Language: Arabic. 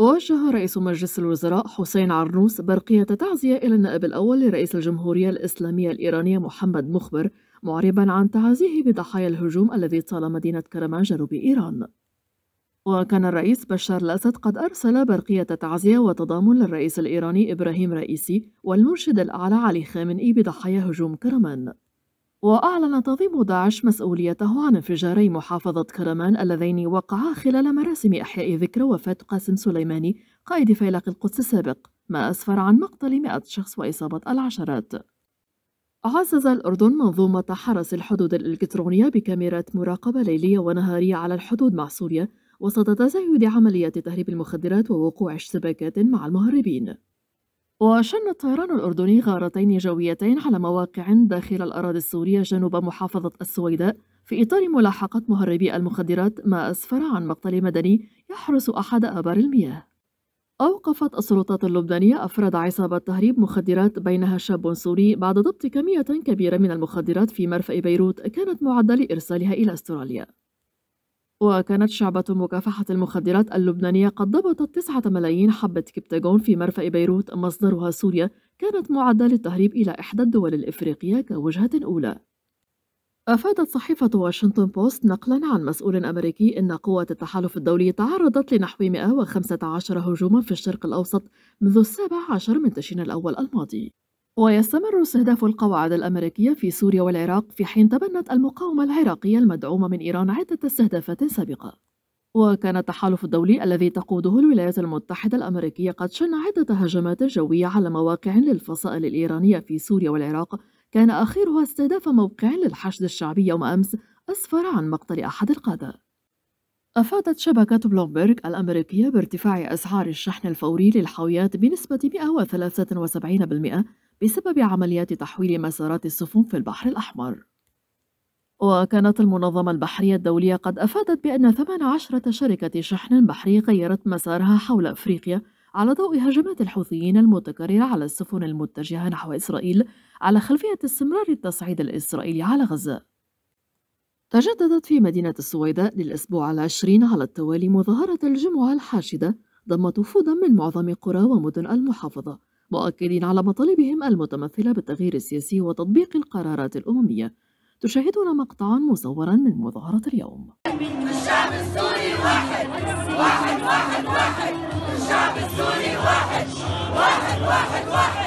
وجه رئيس مجلس الوزراء حسين عرنوس برقية تعزية إلى النائب الأول لرئيس الجمهورية الإسلامية الإيرانية محمد مخبر معربا عن تعازيه بضحايا الهجوم الذي طال مدينة كرمان جنوب إيران وكان الرئيس بشار الأسد قد أرسل برقية تعزية وتضامن للرئيس الإيراني إبراهيم رئيسي والمرشد الأعلى علي خامنئي بضحايا هجوم كرمان وأعلن تنظيم داعش مسؤوليته عن انفجاري محافظة كرمان اللذين وقعا خلال مراسم إحياء ذكرى وفاة قاسم سليماني قائد فيلق القدس السابق ما أسفر عن مقتل مئة شخص وإصابة العشرات عزز الأردن منظومة حرس الحدود الإلكترونية بكاميرات مراقبة ليلية ونهارية على الحدود مع سوريا وسط تزايد عمليات تهريب المخدرات ووقوع اشتباكات مع المهربين وشن الطيران الأردني غارتين جويتين على مواقع داخل الأراضي السورية جنوب محافظة السويداء في إطار ملاحقة مهربي المخدرات ما أسفر عن مقتل مدني يحرس أحد آبار المياه أوقفت السلطات اللبنانية أفراد عصابة تهريب مخدرات بينها شاب سوري بعد ضبط كمية كبيرة من المخدرات في مرفأ بيروت كانت معدة لإرسالها إلى أستراليا وكانت شعبة مكافحة المخدرات اللبنانية قد ضبطت 9 ملايين حبة كبتاجون في مرفأ بيروت مصدرها سوريا كانت معدة للتهريب إلى إحدى الدول الإفريقية كوجهة أولى أفادت صحيفة واشنطن بوست نقلا عن مسؤول أمريكي أن قوات التحالف الدولي تعرضت لنحو 115 هجوما في الشرق الأوسط منذ السابع عشر من تشرين الأول الماضي ويستمر استهداف القواعد الأمريكية في سوريا والعراق في حين تبنت المقاومة العراقية المدعومة من إيران عدة استهدافات سابقة وكان التحالف الدولي الذي تقوده الولايات المتحدة الأمريكية قد شن عدة هجمات جوية على مواقع للفصائل الإيرانية في سوريا والعراق كان آخرها استهداف موقع للحشد الشعبي يوم أمس أسفر عن مقتل أحد القادة أفادت شبكة بلومبرغ الأمريكية بارتفاع أسعار الشحن الفوري للحاويات بنسبة 173% بسبب عمليات تحويل مسارات السفن في البحر الأحمر وكانت المنظمة البحرية الدولية قد أفادت بأن 18 شركة شحن بحري غيرت مسارها حول أفريقيا على ضوء هجمات الحوثيين المتكررة على السفن المتجهة نحو إسرائيل على خلفية استمرار التصعيد الإسرائيلي على غزة تجددت في مدينة السويداء للأسبوع العشرين على التوالي مظاهرة الجمعة الحاشدة ضمت وفودا من معظم قرى ومدن المحافظة مؤكدين على مطالبهم المتمثلة بالتغيير السياسي وتطبيق القرارات الأممية تشاهدون مقطعا مصورا من مظاهرة اليوم الشعب السوري واحد واحد واحد واحد الشعب السوري واحد واحد واحد واحد